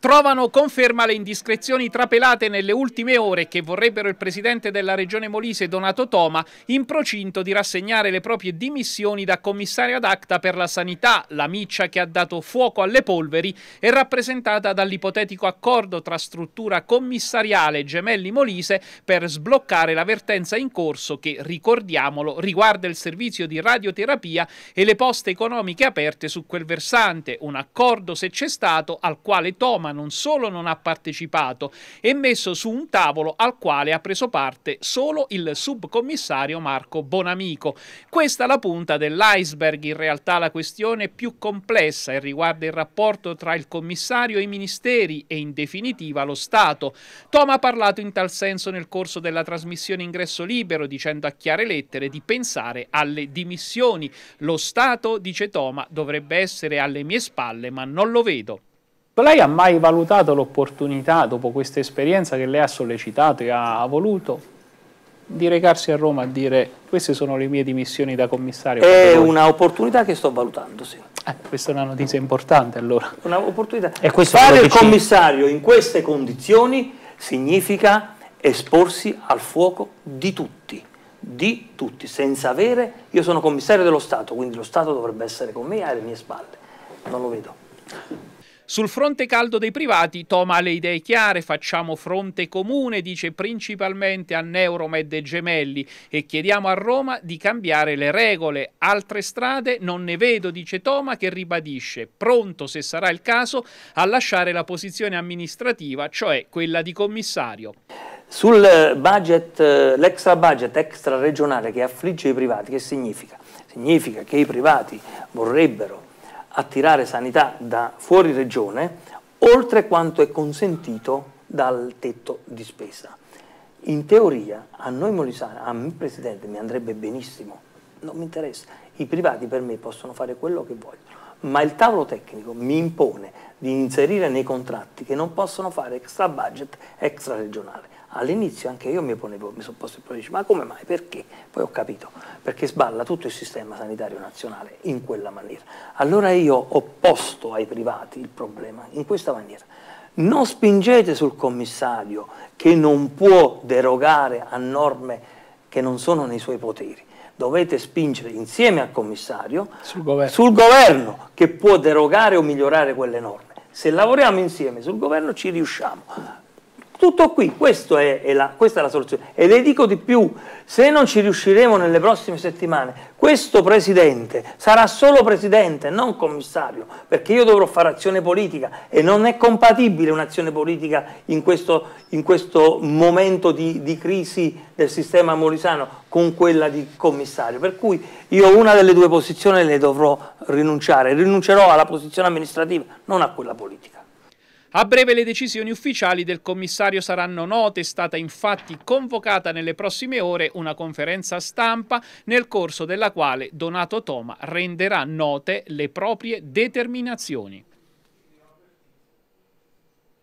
Trovano conferma le indiscrezioni trapelate nelle ultime ore che vorrebbero il presidente della regione Molise Donato Toma in procinto di rassegnare le proprie dimissioni da commissario ad acta per la sanità, la miccia che ha dato fuoco alle polveri è rappresentata dall'ipotetico accordo tra struttura commissariale Gemelli Molise per sbloccare la vertenza in corso che, ricordiamolo, riguarda il servizio di radioterapia e le poste economiche aperte su quel versante, un accordo se c'è stato al quale Toma Roma non solo non ha partecipato, è messo su un tavolo al quale ha preso parte solo il subcommissario Marco Bonamico. Questa è la punta dell'iceberg, in realtà la questione è più complessa e riguarda il rapporto tra il commissario e i ministeri e in definitiva lo Stato. Tom ha parlato in tal senso nel corso della trasmissione Ingresso Libero dicendo a chiare lettere di pensare alle dimissioni. Lo Stato, dice Toma, dovrebbe essere alle mie spalle, ma non lo vedo. Lei ha mai valutato l'opportunità, dopo questa esperienza che lei ha sollecitato e ha voluto, di recarsi a Roma a dire queste sono le mie dimissioni da commissario? È un'opportunità che sto valutando, sì. Eh, questa è una notizia importante allora. Un'opportunità. Fare il commissario in queste condizioni significa esporsi al fuoco di tutti, di tutti, senza avere... Io sono commissario dello Stato, quindi lo Stato dovrebbe essere con me alle mie spalle. Non lo vedo. Sul fronte caldo dei privati Toma ha le idee chiare, facciamo fronte comune, dice principalmente a Neuromed e Gemelli e chiediamo a Roma di cambiare le regole. Altre strade non ne vedo, dice Toma che ribadisce, pronto se sarà il caso a lasciare la posizione amministrativa, cioè quella di commissario. Sul budget, eh, l'extra budget extra regionale che affligge i privati, che significa? Significa che i privati vorrebbero attirare sanità da fuori regione oltre quanto è consentito dal tetto di spesa. In teoria a noi Molisana, a me Presidente, mi andrebbe benissimo non mi interessa. I privati per me possono fare quello che vogliono, ma il tavolo tecnico mi impone di inserire nei contratti che non possono fare extra budget extra regionale. All'inizio anche io mi, ponevo, mi sono posto il problema, ma come mai, perché? Poi ho capito, perché sballa tutto il sistema sanitario nazionale in quella maniera. Allora io ho posto ai privati il problema in questa maniera. Non spingete sul commissario che non può derogare a norme che non sono nei suoi poteri dovete spingere insieme al commissario sul governo. sul governo. che può derogare o migliorare quelle norme. Se lavoriamo insieme sul governo ci riusciamo. Tutto qui, è, è la, questa è la soluzione. E le dico di più, se non ci riusciremo nelle prossime settimane, questo Presidente sarà solo Presidente, non Commissario, perché io dovrò fare azione politica e non è compatibile un'azione politica in questo, in questo momento di, di, crisi del sistema molisano con quella di Commissario. Per cui io una delle due posizioni le dovrò rinunciare, rinuncerò alla posizione amministrativa, non a quella politica. A breve le decisioni ufficiali del commissario saranno note, è stata infatti convocata nelle prossime ore una conferenza stampa nel corso della quale Donato Toma renderà note le proprie determinazioni.